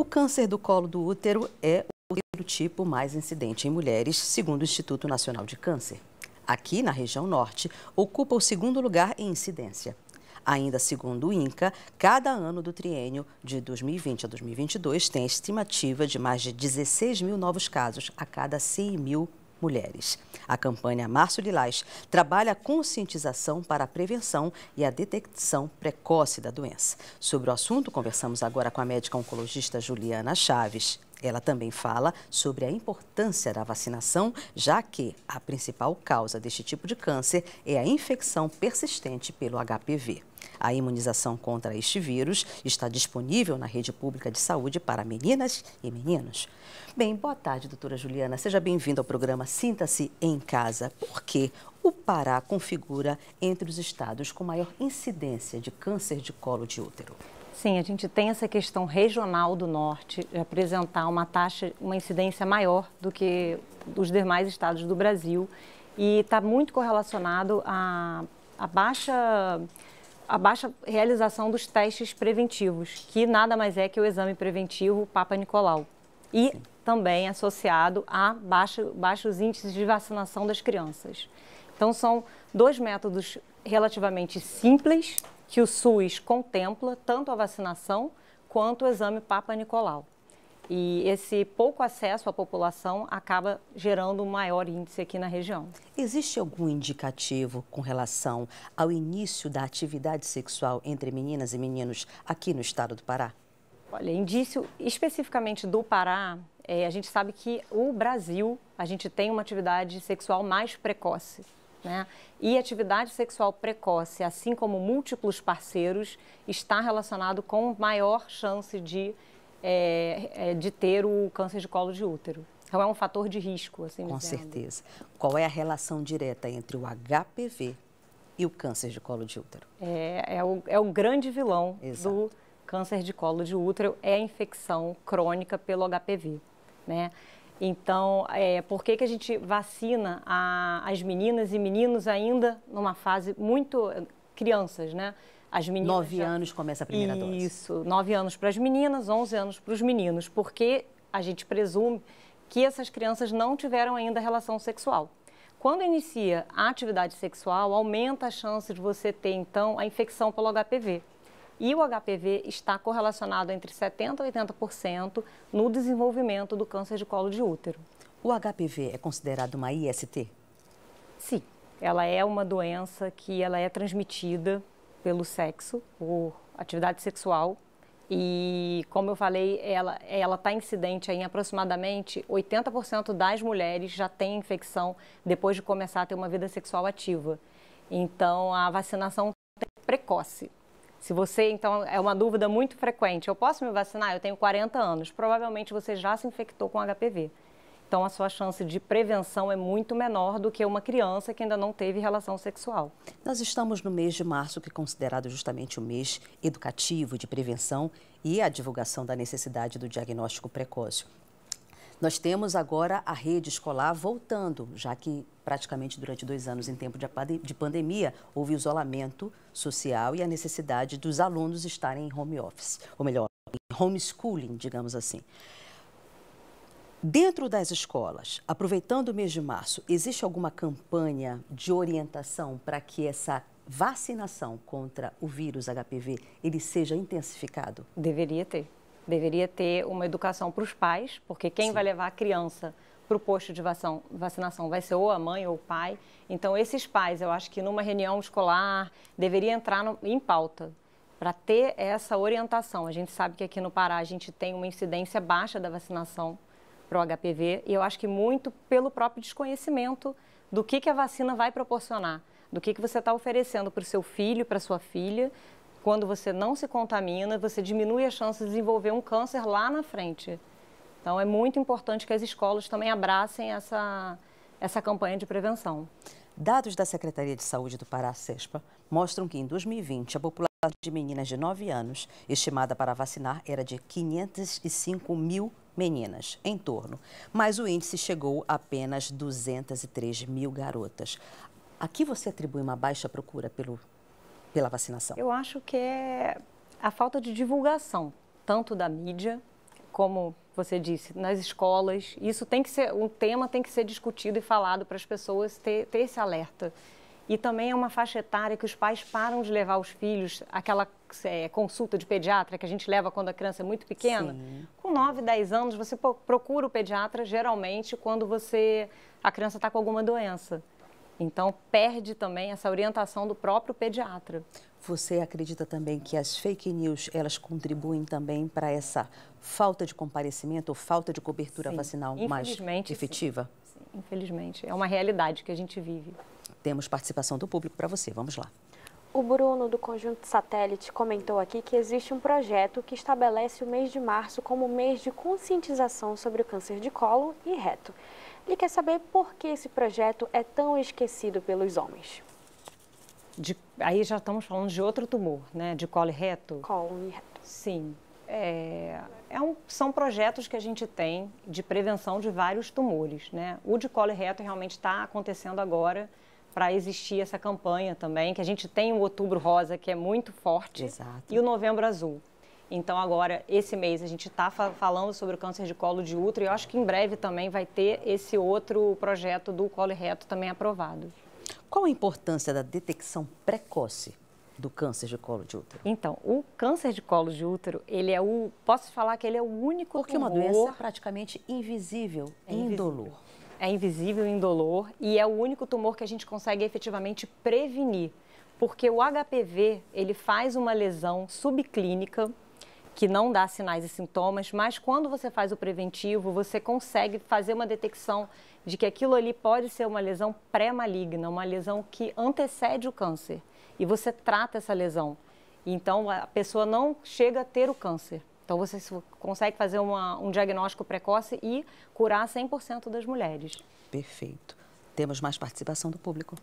O câncer do colo do útero é o tipo mais incidente em mulheres, segundo o Instituto Nacional de Câncer. Aqui, na região norte, ocupa o segundo lugar em incidência. Ainda segundo o INCA, cada ano do triênio de 2020 a 2022 tem a estimativa de mais de 16 mil novos casos a cada 100 mil mulheres. A campanha Março Lilás trabalha a conscientização para a prevenção e a detecção precoce da doença. Sobre o assunto, conversamos agora com a médica oncologista Juliana Chaves. Ela também fala sobre a importância da vacinação, já que a principal causa deste tipo de câncer é a infecção persistente pelo HPV. A imunização contra este vírus está disponível na rede pública de saúde para meninas e meninos. Bem, boa tarde, doutora Juliana. Seja bem-vinda ao programa Sinta-se em Casa. Por que o Pará configura entre os estados com maior incidência de câncer de colo de útero? Sim, a gente tem essa questão regional do norte apresentar uma taxa, uma incidência maior do que os demais estados do Brasil e está muito correlacionado à, à baixa a baixa realização dos testes preventivos, que nada mais é que o exame preventivo Papa Nicolau. E Sim. também associado a baixo, baixos índices de vacinação das crianças. Então, são dois métodos relativamente simples que o SUS contempla tanto a vacinação quanto o exame Papa Nicolau. E esse pouco acesso à população acaba gerando um maior índice aqui na região. Existe algum indicativo com relação ao início da atividade sexual entre meninas e meninos aqui no estado do Pará? Olha, indício especificamente do Pará, é, a gente sabe que o Brasil, a gente tem uma atividade sexual mais precoce. Né? E atividade sexual precoce, assim como múltiplos parceiros, está relacionado com maior chance de, é, é, de ter o câncer de colo de útero. Então, é um fator de risco, assim Com certeza. Qual é a relação direta entre o HPV e o câncer de colo de útero? É, é, o, é o grande vilão Exato. do câncer de colo de útero, é a infecção crônica pelo HPV, né? Então, é, por que, que a gente vacina a, as meninas e meninos ainda numa fase muito eh, crianças, né? As meninas nove já... anos começa a primeira Isso, dose. Isso, nove anos para as meninas, onze anos para os meninos, porque a gente presume que essas crianças não tiveram ainda relação sexual. Quando inicia a atividade sexual, aumenta a chance de você ter, então, a infecção pelo HPV, e o HPV está correlacionado entre 70% e 80% no desenvolvimento do câncer de colo de útero. O HPV é considerado uma IST? Sim, ela é uma doença que ela é transmitida pelo sexo, por atividade sexual. E, como eu falei, ela está incidente em aproximadamente 80% das mulheres já têm infecção depois de começar a ter uma vida sexual ativa. Então, a vacinação precoce se você, então, é uma dúvida muito frequente, eu posso me vacinar? Eu tenho 40 anos. Provavelmente você já se infectou com HPV. Então, a sua chance de prevenção é muito menor do que uma criança que ainda não teve relação sexual. Nós estamos no mês de março, que é considerado justamente o mês educativo de prevenção e a divulgação da necessidade do diagnóstico precoce. Nós temos agora a rede escolar voltando, já que praticamente durante dois anos em tempo de pandemia houve isolamento social e a necessidade dos alunos estarem em home office, ou melhor, em homeschooling, digamos assim. Dentro das escolas, aproveitando o mês de março, existe alguma campanha de orientação para que essa vacinação contra o vírus HPV ele seja intensificado? Deveria ter. Deveria ter uma educação para os pais, porque quem Sim. vai levar a criança para o posto de vacinação vai ser ou a mãe ou o pai. Então, esses pais, eu acho que numa reunião escolar, deveria entrar no, em pauta para ter essa orientação. A gente sabe que aqui no Pará a gente tem uma incidência baixa da vacinação para o HPV e eu acho que muito pelo próprio desconhecimento do que, que a vacina vai proporcionar, do que, que você está oferecendo para o seu filho, para sua filha, quando você não se contamina, você diminui a chance de desenvolver um câncer lá na frente. Então, é muito importante que as escolas também abracem essa, essa campanha de prevenção. Dados da Secretaria de Saúde do Pará, CESPA, mostram que em 2020 a população de meninas de 9 anos, estimada para vacinar, era de 505 mil meninas, em torno. Mas o índice chegou a apenas 203 mil garotas. A que você atribui uma baixa procura pelo pela vacinação? Eu acho que é a falta de divulgação, tanto da mídia como você disse, nas escolas. Isso tem que ser, um tema tem que ser discutido e falado para as pessoas ter, ter esse alerta. E também é uma faixa etária que os pais param de levar os filhos, aquela é, consulta de pediatra que a gente leva quando a criança é muito pequena. Sim. Com 9, 10 anos, você procura o pediatra geralmente quando você a criança está com alguma doença. Então, perde também essa orientação do próprio pediatra. Você acredita também que as fake news, elas contribuem também para essa falta de comparecimento ou falta de cobertura sim. vacinal mais efetiva? Sim. sim, infelizmente. É uma realidade que a gente vive. Temos participação do público para você. Vamos lá. O Bruno, do Conjunto Satélite, comentou aqui que existe um projeto que estabelece o mês de março como mês de conscientização sobre o câncer de colo e reto. Ele quer saber por que esse projeto é tão esquecido pelos homens. De, aí já estamos falando de outro tumor, né? De colo reto. Colo reto. Sim. É, é um, são projetos que a gente tem de prevenção de vários tumores, né? O de colo reto realmente está acontecendo agora para existir essa campanha também, que a gente tem o Outubro Rosa, que é muito forte, Exato. e o Novembro Azul. Então, agora, esse mês, a gente está falando sobre o câncer de colo de útero e eu acho que em breve também vai ter esse outro projeto do colo reto também aprovado. Qual a importância da detecção precoce do câncer de colo de útero? Então, o câncer de colo de útero, ele é o. Posso falar que ele é o único. Porque tumor... uma doença é praticamente invisível, é indolor. Invisível. É invisível, indolor, e é o único tumor que a gente consegue efetivamente prevenir. Porque o HPV, ele faz uma lesão subclínica que não dá sinais e sintomas, mas quando você faz o preventivo, você consegue fazer uma detecção de que aquilo ali pode ser uma lesão pré-maligna, uma lesão que antecede o câncer. E você trata essa lesão. Então, a pessoa não chega a ter o câncer. Então, você consegue fazer uma, um diagnóstico precoce e curar 100% das mulheres. Perfeito. Temos mais participação do público.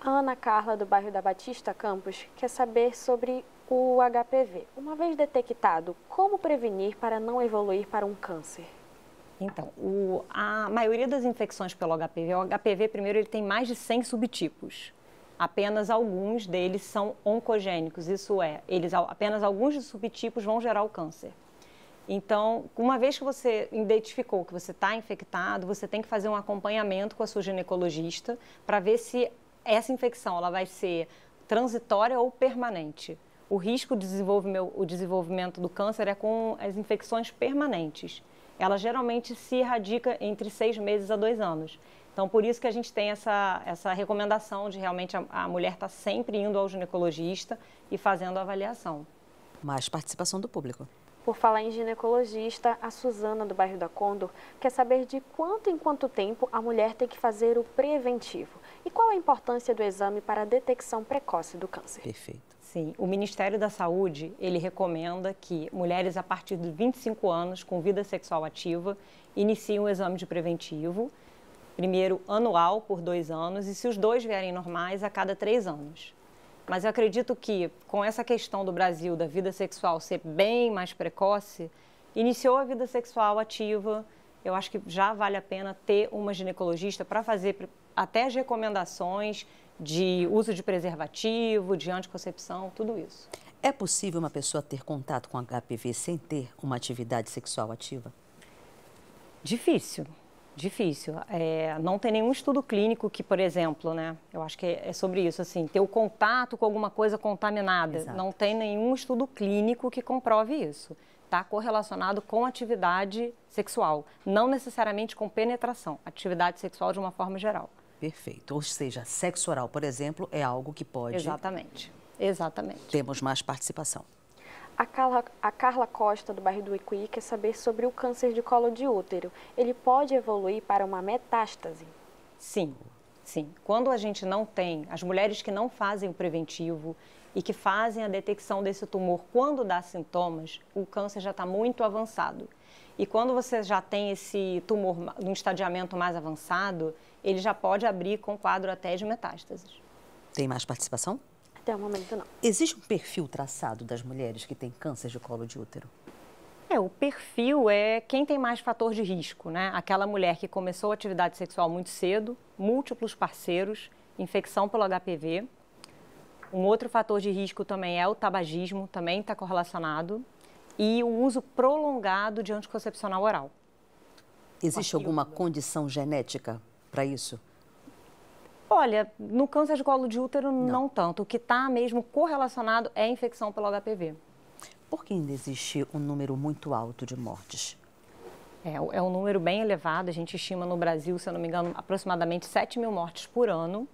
A Ana Carla, do bairro da Batista Campos, quer saber sobre o HPV. Uma vez detectado, como prevenir para não evoluir para um câncer? Então, o, a maioria das infecções pelo HPV, o HPV primeiro ele tem mais de 100 subtipos. Apenas alguns deles são oncogênicos, isso é, eles apenas alguns dos subtipos vão gerar o câncer. Então, uma vez que você identificou que você está infectado, você tem que fazer um acompanhamento com a sua ginecologista para ver se essa infecção ela vai ser transitória ou permanente. O risco de desenvolvimento, o desenvolvimento do câncer é com as infecções permanentes. Ela geralmente se erradica entre seis meses a dois anos. Então, por isso que a gente tem essa, essa recomendação de realmente a, a mulher estar tá sempre indo ao ginecologista e fazendo a avaliação. Mais participação do público. Por falar em ginecologista, a Suzana do bairro da Condor quer saber de quanto em quanto tempo a mulher tem que fazer o preventivo e qual a importância do exame para a detecção precoce do câncer. Perfeito. Sim, o Ministério da Saúde, ele recomenda que mulheres a partir de 25 anos com vida sexual ativa iniciem o exame de preventivo, primeiro anual por dois anos e se os dois vierem normais a cada três anos. Mas eu acredito que, com essa questão do Brasil da vida sexual ser bem mais precoce, iniciou a vida sexual ativa. Eu acho que já vale a pena ter uma ginecologista para fazer até as recomendações de uso de preservativo, de anticoncepção, tudo isso. É possível uma pessoa ter contato com HPV sem ter uma atividade sexual ativa? Difícil. Difícil. É, não tem nenhum estudo clínico que, por exemplo, né? Eu acho que é, é sobre isso, assim, ter o contato com alguma coisa contaminada. Exato. Não tem nenhum estudo clínico que comprove isso. Está correlacionado com atividade sexual, não necessariamente com penetração, atividade sexual de uma forma geral. Perfeito. Ou seja, sexo oral, por exemplo, é algo que pode. Exatamente. Exatamente. Temos mais participação. A Carla, a Carla, Costa, do bairro do Icuí, quer saber sobre o câncer de colo de útero. Ele pode evoluir para uma metástase? Sim, sim. Quando a gente não tem, as mulheres que não fazem o preventivo e que fazem a detecção desse tumor quando dá sintomas, o câncer já está muito avançado. E quando você já tem esse tumor num estadiamento mais avançado, ele já pode abrir com quadro até de metástases. Tem mais participação? Até o momento, não. Existe um perfil traçado das mulheres que têm câncer de colo de útero? É, o perfil é quem tem mais fator de risco, né? Aquela mulher que começou a atividade sexual muito cedo, múltiplos parceiros, infecção pelo HPV. Um outro fator de risco também é o tabagismo, também está correlacionado, e o uso prolongado de anticoncepcional oral. Existe alguma condição genética para isso? Olha, no câncer de colo de útero, não, não tanto. O que está mesmo correlacionado é a infecção pelo HPV. Por que ainda existe um número muito alto de mortes? É, é um número bem elevado. A gente estima no Brasil, se eu não me engano, aproximadamente 7 mil mortes por ano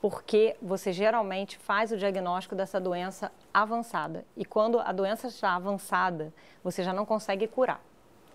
porque você geralmente faz o diagnóstico dessa doença avançada. E quando a doença está avançada, você já não consegue curar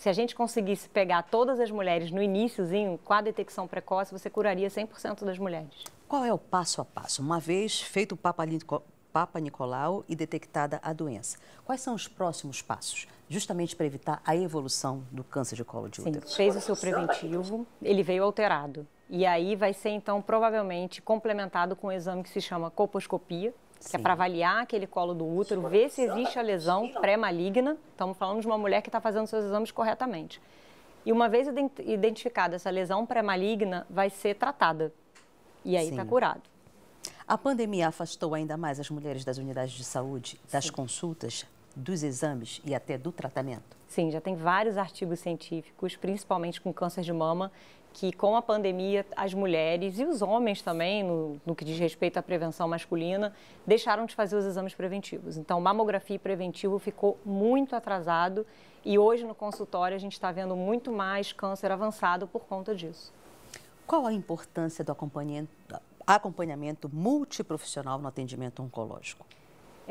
se a gente conseguisse pegar todas as mulheres no iníciozinho, com a detecção precoce, você curaria 100% das mulheres. Qual é o passo a passo? Uma vez feito o Papa, Papa Nicolau e detectada a doença, quais são os próximos passos? Justamente para evitar a evolução do câncer de colo de útero. Sim, fez o seu preventivo, ele veio alterado. E aí vai ser, então, provavelmente complementado com um exame que se chama coposcopia, Sim. que é para avaliar aquele colo do útero, ver se existe a lesão pré-maligna. Estamos falando de uma mulher que está fazendo seus exames corretamente. E uma vez identificada essa lesão pré-maligna, vai ser tratada. E aí está curado. A pandemia afastou ainda mais as mulheres das unidades de saúde, das Sim. consultas, dos exames e até do tratamento? Sim, já tem vários artigos científicos, principalmente com câncer de mama, que com a pandemia as mulheres e os homens também, no, no, que diz respeito à prevenção masculina, deixaram de fazer os exames preventivos. Então, mamografia preventivo ficou muito atrasado e hoje no consultório a gente está vendo muito mais câncer avançado por conta disso. Qual a importância do acompanhamento, acompanhamento multiprofissional no atendimento oncológico?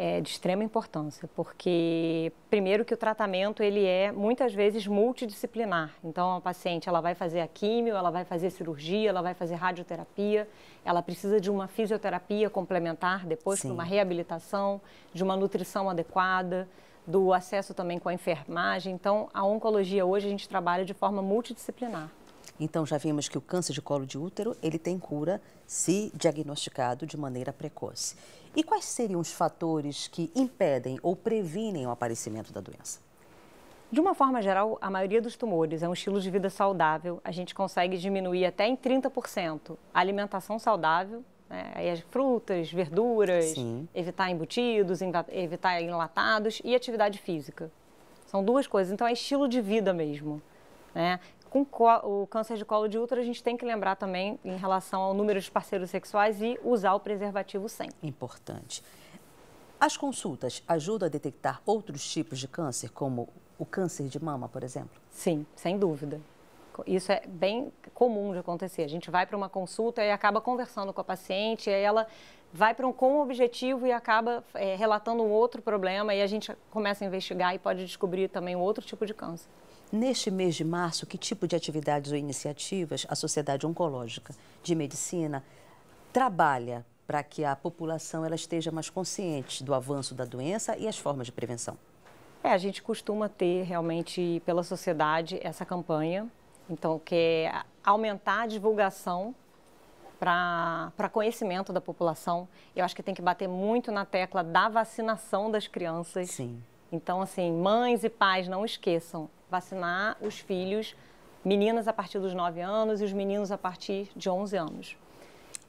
é de extrema importância, porque primeiro que o tratamento ele é muitas vezes multidisciplinar. Então a paciente ela vai fazer a químio, ela vai fazer cirurgia, ela vai fazer radioterapia, ela precisa de uma fisioterapia complementar depois, de uma reabilitação, de uma nutrição adequada, do acesso também com a enfermagem. Então a oncologia hoje a gente trabalha de forma multidisciplinar. Então já vimos que o câncer de colo de útero ele tem cura se diagnosticado de maneira precoce. E quais seriam os fatores que impedem ou previnem o aparecimento da doença? De uma forma geral, a maioria dos tumores é um estilo de vida saudável. A gente consegue diminuir até em 30% a alimentação saudável, né? as frutas, verduras, Sim. evitar embutidos, evitar enlatados e atividade física. São duas coisas. Então, é estilo de vida mesmo. Né? com o câncer de colo de útero, a gente tem que lembrar também em relação ao número de parceiros sexuais e usar o preservativo sem. Importante. As consultas ajudam a detectar outros tipos de câncer, como o câncer de mama, por exemplo? Sim, sem dúvida. Isso é bem comum de acontecer. A gente vai para uma consulta e acaba conversando com a paciente, e ela vai para um com objetivo e acaba é, relatando um outro problema e a gente começa a investigar e pode descobrir também outro tipo de câncer. Neste mês de março, que tipo de atividades ou iniciativas a Sociedade Oncológica de Medicina trabalha para que a população ela esteja mais consciente do avanço da doença e as formas de prevenção? É, a gente costuma ter realmente pela sociedade essa campanha, então que é aumentar a divulgação para conhecimento da população. Eu acho que tem que bater muito na tecla da vacinação das crianças. Sim. Então, assim, mães e pais, não esqueçam, vacinar os filhos, meninas a partir dos 9 anos e os meninos a partir de 11 anos.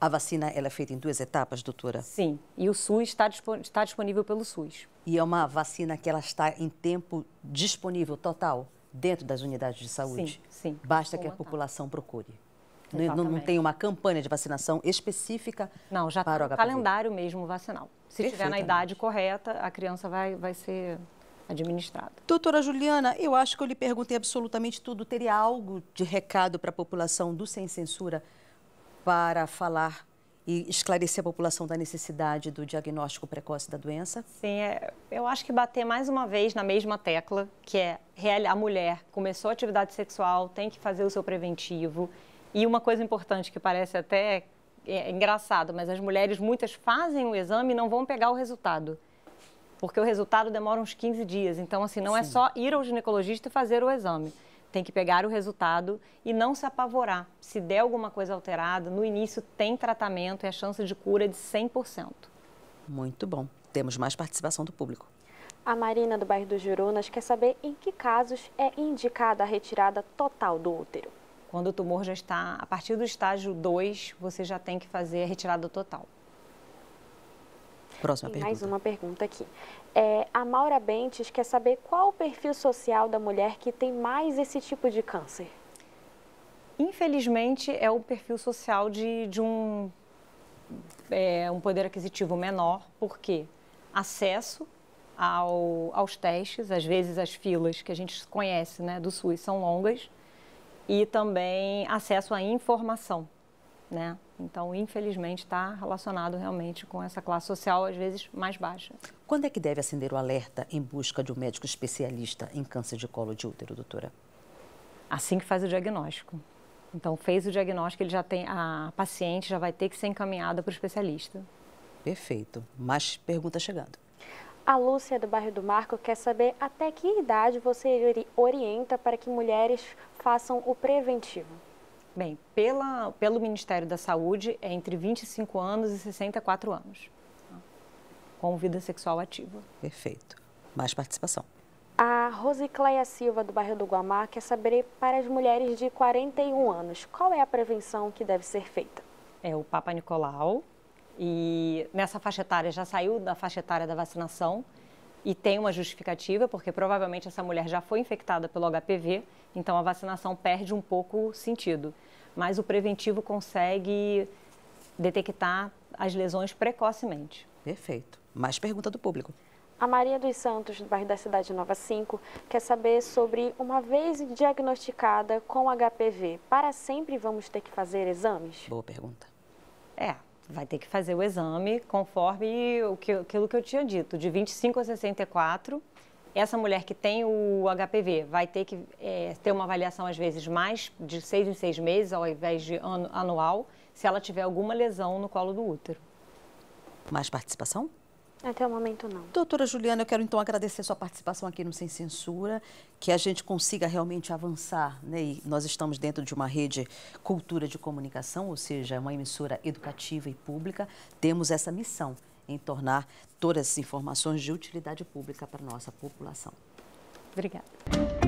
A vacina ela é feita em duas etapas, doutora? Sim, e o SUS está, está disponível pelo SUS. E é uma vacina que ela está em tempo disponível total dentro das unidades de saúde? Sim, sim. Basta Vou que a população procure. Né? Não, não, tem uma campanha de vacinação específica Não, já para tá o HPV. calendário mesmo vacinal. Se estiver na idade correta, a criança vai, vai ser administrada. Doutora Juliana, eu acho que eu lhe perguntei absolutamente tudo. Teria algo de recado para a população do Sem Censura para falar e esclarecer a população da necessidade do diagnóstico precoce da doença? Sim, é, eu acho que bater mais uma vez na mesma tecla, que é a mulher começou a atividade sexual, tem que fazer o seu preventivo e uma coisa importante que parece até é, é engraçado, mas as mulheres muitas fazem o exame e não vão pegar o resultado. Porque o resultado demora uns 15 dias. Então, assim, não é Sim. é só ir ao ginecologista e fazer o exame. Tem que pegar o resultado e não se apavorar. Se der alguma coisa alterada, no início tem tratamento e é a chance de cura é de 100%. Muito bom. Temos mais participação do público. A Marina, do bairro do Jurunas, quer saber em que casos é indicada a retirada total do útero. Quando o tumor já está, a partir do estágio 2, você já tem que fazer a retirada total. Próxima e pergunta. Mais uma pergunta aqui. É, a Maura Bentes quer saber qual o perfil social da mulher que tem mais esse tipo de câncer. Infelizmente, é o perfil social de, de um, é, um poder aquisitivo menor, porque acesso ao, aos testes, às vezes as filas que a gente conhece né, do SUS são longas, e também acesso à informação, né? Então, infelizmente, está relacionado realmente com essa classe social, às vezes, mais baixa. Quando é que deve acender o alerta em busca de um médico especialista em câncer de colo de útero, doutora? Assim que faz o diagnóstico. Então, fez o diagnóstico, ele já tem a paciente já vai ter que ser encaminhada para o especialista. Perfeito. Mais perguntas chegando. A Lúcia, do bairro do Marco, quer saber até que idade você orienta para que mulheres façam o preventivo? Bem, pela, pelo Ministério da Saúde é entre 25 anos e 64 anos, tá? com vida sexual ativa. Perfeito. Mais participação. A Rosicléia Silva, do bairro do Guamá, quer saber para as mulheres de 41 anos, qual é a prevenção que deve ser feita? É o Papa Nicolau, e nessa faixa etária já saiu da faixa etária da vacinação e tem uma justificativa, porque provavelmente essa mulher já foi infectada pelo HPV, então a vacinação perde um pouco o sentido. Mas o preventivo consegue detectar as lesões precocemente. Perfeito. Mais pergunta do público. A Maria dos Santos, do bairro da Cidade Nova 5, quer saber sobre uma vez diagnosticada com HPV, para sempre vamos ter que fazer exames? Boa pergunta. É, vai ter que fazer o exame conforme o que, aquilo que eu tinha dito, de 25 a 64. Essa mulher que tem o HPV vai ter que é, ter uma avaliação, às vezes, mais de seis em seis meses, ao invés de ano, anual, se ela tiver alguma lesão no colo do útero. Mais participação? Até o momento, não. Doutora Juliana, eu quero então agradecer sua participação aqui no Sem Censura, que a gente consiga realmente avançar, né? E nós estamos dentro de uma rede cultura de comunicação, ou seja, uma emissora educativa e pública. Temos essa missão em tornar todas as informações de utilidade pública para a nossa população. Obrigada.